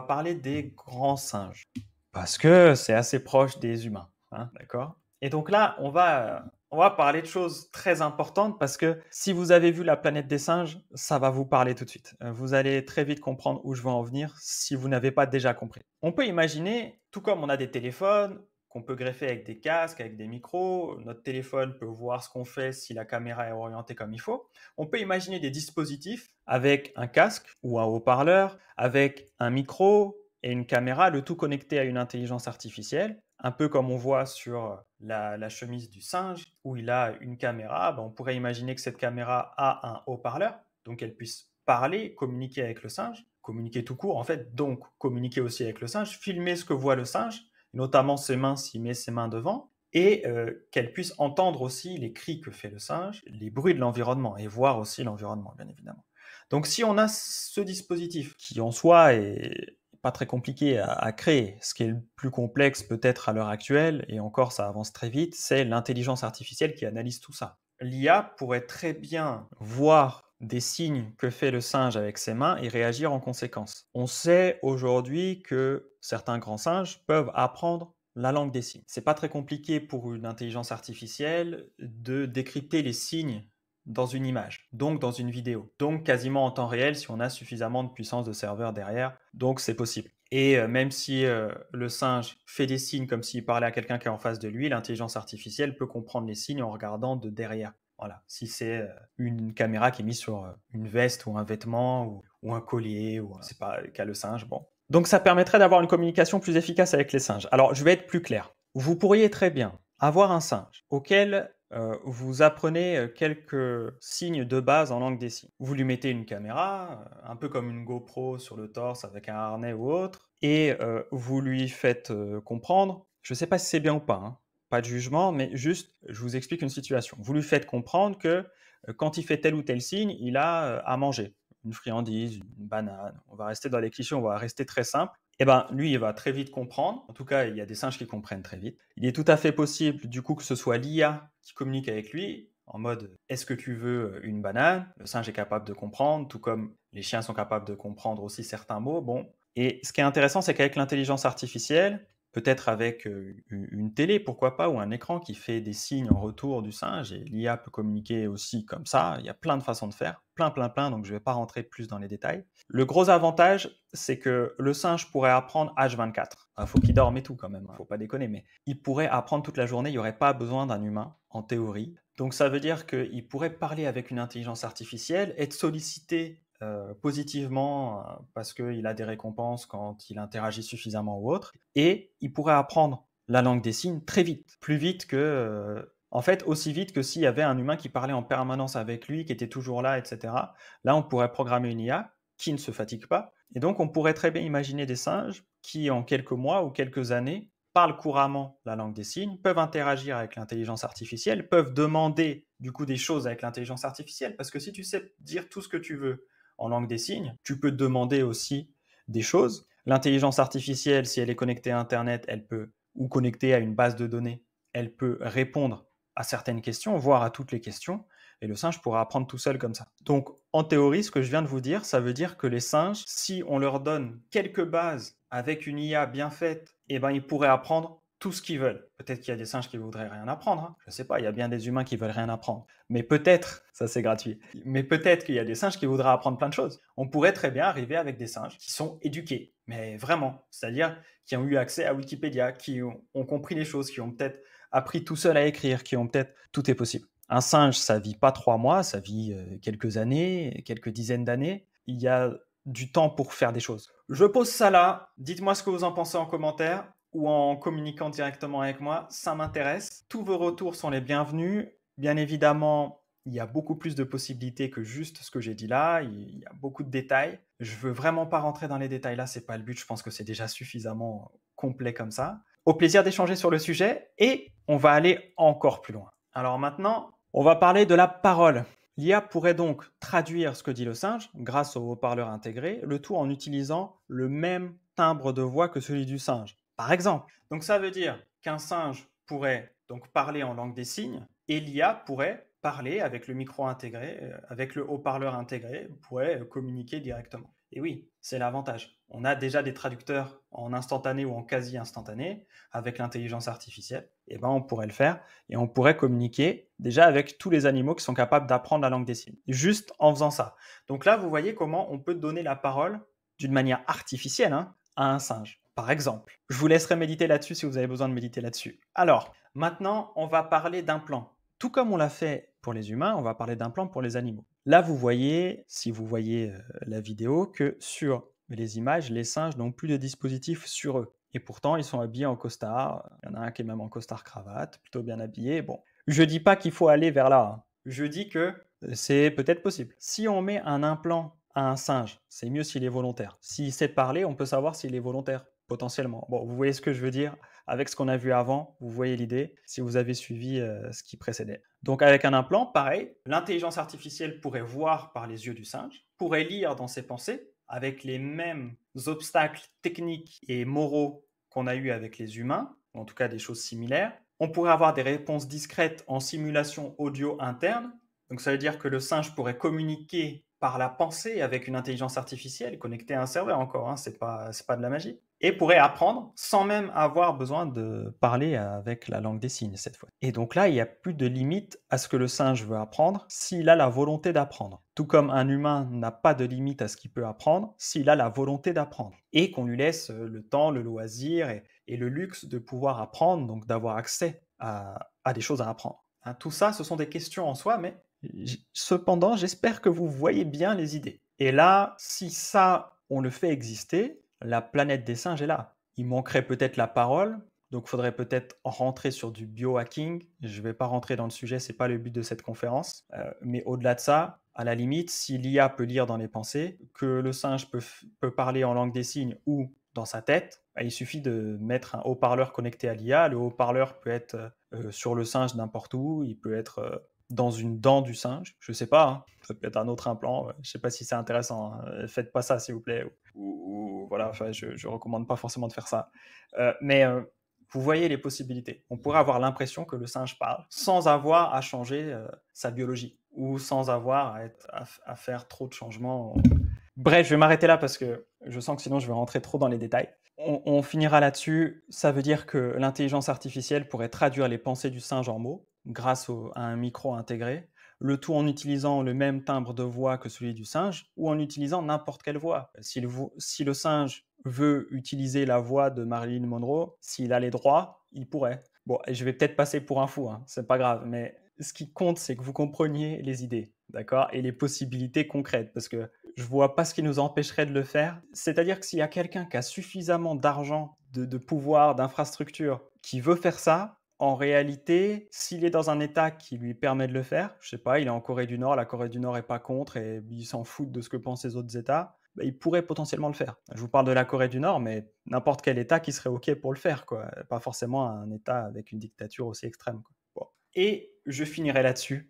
parler des mmh. grands singes, parce que c'est assez proche des humains, hein, d'accord Et donc là, on va, on va parler de choses très importantes, parce que si vous avez vu La planète des singes, ça va vous parler tout de suite. Euh, vous allez très vite comprendre où je vais en venir si vous n'avez pas déjà compris. On peut imaginer, tout comme on a des téléphones, qu'on peut greffer avec des casques, avec des micros. Notre téléphone peut voir ce qu'on fait si la caméra est orientée comme il faut. On peut imaginer des dispositifs avec un casque ou un haut-parleur, avec un micro et une caméra, le tout connecté à une intelligence artificielle. Un peu comme on voit sur la, chemise du singe, où il a une caméra, ben, on pourrait imaginer que cette caméra a un haut-parleur, donc elle puisse parler, communiquer avec le singe, communiquer tout court en fait, donc communiquer aussi avec le singe, filmer ce que voit le singe, notamment ses mains s'y met ses mains devant, et euh, qu'elle puisse entendre aussi les cris que fait le singe, les bruits de l'environnement, et voir aussi l'environnement, bien évidemment. Donc si on a ce dispositif, qui en soi est pas très compliqué à, à créer, ce qui est le plus complexe peut-être à l'heure actuelle, et encore ça avance très vite, c'est l'intelligence artificielle qui analyse tout ça. L'IA pourrait très bien voir des signes que fait le singe avec ses mains et réagir en conséquence. On sait aujourd'hui que certains grands singes peuvent apprendre la langue des signes. C'est pas très compliqué pour une intelligence artificielle de décrypter les signes dans une image, donc dans une vidéo, donc quasiment en temps réel si on a suffisamment de puissance de serveur derrière, donc c'est possible. Et euh, même si euh, le singe fait des signes comme s'il parlait à quelqu'un qui est en face de lui, l'intelligence artificielle peut comprendre les signes en regardant de derrière. Voilà. Si c'est euh, une caméra qui est mise sur euh, une veste ou un vêtement ou, un collier ou c'est euh, pas le cas le singe, bon. Donc ça permettrait d'avoir une communication plus efficace avec les singes. Alors je vais être plus clair. Vous pourriez très bien avoir un singe auquel vous apprenez quelques signes de base en langue des signes. Vous lui mettez une caméra, un peu comme une GoPro sur le torse avec un harnais ou autre, et vous lui faites comprendre, je ne sais pas si c'est bien ou pas, hein, pas de jugement, mais juste, je vous explique une situation. Vous lui faites comprendre que euh, quand il fait tel ou tel signe, il a euh, à manger. Une friandise, une banane. On va rester dans les clichés, on va rester très simple. Eh ben, lui, il va très vite comprendre. En tout cas, il y a des singes qui comprennent très vite. Il est tout à fait possible, du coup, que ce soit l'IA qui communique avec lui, en mode est-ce que tu veux euh, une banane Le singe est capable de comprendre, tout comme les chiens sont capables de comprendre aussi certains mots. Bon. Et ce qui est intéressant, c'est qu'avec l'intelligence artificielle, peut-être avec une télé, pourquoi pas, ou un écran qui fait des signes en retour du singe, et l'IA peut communiquer aussi comme ça, il y a plein de façons de faire, plein, plein, plein, donc je ne vais pas rentrer plus dans les détails. Le gros avantage, c'est que le singe pourrait apprendre H24. Il faut qu'il dorme et tout quand même, il hein, faut pas déconner, mais il pourrait apprendre toute la journée, il n'y aurait pas besoin d'un humain, en théorie. Donc ça veut dire qu'il pourrait parler avec une intelligence artificielle, être sollicité euh, positivement euh, parce qu'il a des récompenses quand il interagit suffisamment ou autre. Et il pourrait apprendre la langue des signes très vite, plus vite que... Euh, en fait, aussi vite que s'il y avait un humain qui parlait en permanence avec lui, qui était toujours là, etc. Là, on pourrait programmer une IA qui ne se fatigue pas. Et donc, on pourrait très bien imaginer des singes qui, en quelques mois ou quelques années, parlent couramment la langue des signes, peuvent interagir avec l'intelligence artificielle, peuvent demander du coup des choses avec l'intelligence artificielle, parce que si tu sais dire tout ce que tu veux en langue des signes. Tu peux demander aussi des choses. L'intelligence artificielle, si elle est connectée à Internet, elle peut, ou connectée à une base de données, elle peut répondre à certaines questions, voire à toutes les questions, et le singe pourra apprendre tout seul comme ça. Donc, en théorie, ce que je viens de vous dire, ça veut dire que les singes, si on leur donne quelques bases avec une IA bien faite, eh ben, ils pourraient apprendre tout ce qu'ils veulent. Peut-être qu'il y a des singes qui voudraient rien apprendre, hein. je ne sais pas, il y a bien des humains qui veulent rien apprendre. Mais peut-être, ça c'est gratuit, mais peut-être qu'il y a des singes qui voudraient apprendre plein de choses. On pourrait très bien arriver avec des singes qui sont éduqués, mais vraiment, c'est-à-dire qui ont eu accès à Wikipédia, qui ont, compris les choses, qui ont peut-être appris tout seul à écrire, qui ont peut-être... Tout est possible. Un singe, ça vit pas trois mois, ça vit euh, quelques années, quelques dizaines d'années. Il y a du temps pour faire des choses. Je pose ça là, dites-moi ce que vous en pensez en commentaire ou en communiquant directement avec moi, ça m'intéresse. Tous vos retours sont les bienvenus. Bien évidemment, il y a beaucoup plus de possibilités que juste ce que j'ai dit là. Il y a beaucoup de détails. Je veux vraiment pas rentrer dans les détails là, c'est pas le but. Je pense que c'est déjà suffisamment complet comme ça. Au plaisir d'échanger sur le sujet et on va aller encore plus loin. Alors maintenant, on va parler de la parole. L'IA pourrait donc traduire ce que dit le singe grâce au haut-parleur intégré, le tout en utilisant le même timbre de voix que celui du singe par exemple. Donc ça veut dire qu'un singe pourrait donc parler en langue des signes et l'IA pourrait parler avec le micro intégré, euh, avec le haut-parleur intégré, pourrait euh, communiquer directement. Et oui, c'est l'avantage. On a déjà des traducteurs en instantané ou en quasi instantané avec l'intelligence artificielle. Et eh ben, on pourrait le faire et on pourrait communiquer déjà avec tous les animaux qui sont capables d'apprendre la langue des signes, juste en faisant ça. Donc là, vous voyez comment on peut donner la parole d'une manière artificielle hein, à un singe par exemple. Je vous laisserai méditer là-dessus si vous avez besoin de méditer là-dessus. Alors, maintenant, on va parler d'implants. Tout comme on l'a fait pour les humains, on va parler d'implants pour les animaux. Là, vous voyez, si vous voyez euh, la vidéo, que sur les images, les singes n'ont plus de dispositif sur eux. Et pourtant, ils sont habillés en costard. Il y en a un qui est même en costard cravate, plutôt bien habillé. Bon, je dis pas qu'il faut aller vers là. Hein. Je dis que euh, c'est peut-être possible. Si on met un implant à un singe, c'est mieux s'il est volontaire. S'il sait parler, on peut savoir s'il est volontaire potentiellement. Bon, vous voyez ce que je veux dire avec ce qu'on a vu avant, vous voyez l'idée si vous avez suivi euh, ce qui précédait. Donc avec un implant, pareil, l'intelligence artificielle pourrait voir par les yeux du singe, pourrait lire dans ses pensées avec les mêmes obstacles techniques et moraux qu'on a eu avec les humains, ou en tout cas des choses similaires. On pourrait avoir des réponses discrètes en simulation audio interne. Donc ça veut dire que le singe pourrait communiquer par la pensée avec une intelligence artificielle, connectée à un serveur encore, hein, c'est pas, pas de la magie et pourrait apprendre sans même avoir besoin de parler avec la langue des signes cette fois. Et donc là, il n'y a plus de limite à ce que le singe veut apprendre s'il a la volonté d'apprendre. Tout comme un humain n'a pas de limite à ce qu'il peut apprendre s'il a la volonté d'apprendre. Et qu'on lui laisse le temps, le loisir et, le luxe de pouvoir apprendre, donc d'avoir accès à, des choses à apprendre. Hein, tout ça, ce sont des questions en soi, mais cependant, j'espère que vous voyez bien les idées. Et là, si ça, on le fait exister, la planète des singes est là. Il manquerait peut-être la parole, donc il faudrait peut-être rentrer sur du biohacking. Je ne vais pas rentrer dans le sujet, c'est pas le but de cette conférence. Euh, mais au-delà de ça, à la limite, si l'IA peut lire dans les pensées, que le singe peut, parler en langue des signes ou dans sa tête, bah, il suffit de mettre un haut-parleur connecté à l'IA. Le haut-parleur peut être euh, sur le singe n'importe où, il peut être euh, dans une dent du singe, je ne sais pas, hein, ça peut être un autre implant, euh, je ne sais pas si c'est intéressant, ne hein, euh, faites pas ça s'il vous plaît, ou, voilà, enfin, je, ne recommande pas forcément de faire ça. Euh, mais vous voyez les possibilités. On pourrait avoir l'impression que le singe parle sans avoir à changer sa biologie ou sans avoir à, faire trop de changements. Bref, je vais m'arrêter là parce que je sens que sinon je vais rentrer trop dans les détails. on finira là-dessus. Ça veut dire que l'intelligence artificielle pourrait traduire les pensées du singe en mots grâce à un micro intégré, le tout en utilisant le même timbre de voix que celui du singe ou en utilisant n'importe quelle voix. Si le, singe veut utiliser la voix de Marilyn Monroe, s'il a les droits, il pourrait. Bon, je vais peut-être passer pour un fou, hein, c'est pas grave, mais ce qui compte, c'est que vous compreniez les idées, d'accord Et les possibilités concrètes, parce que je vois pas ce qui nous empêcherait de le faire. C'est-à-dire que s'il y a quelqu'un qui a suffisamment d'argent, de, de pouvoir, d'infrastructure, qui veut faire ça, en réalité, s'il est dans un État qui lui permet de le faire, je sais pas, il est en Corée du Nord, la Corée du Nord est pas contre et il s'en fout de ce que pensent les autres États, bah, il pourrait potentiellement le faire. Je vous parle de la Corée du Nord, mais n'importe quel État qui serait OK pour le faire, quoi. Pas forcément un État avec une dictature aussi extrême. Et je finirai là-dessus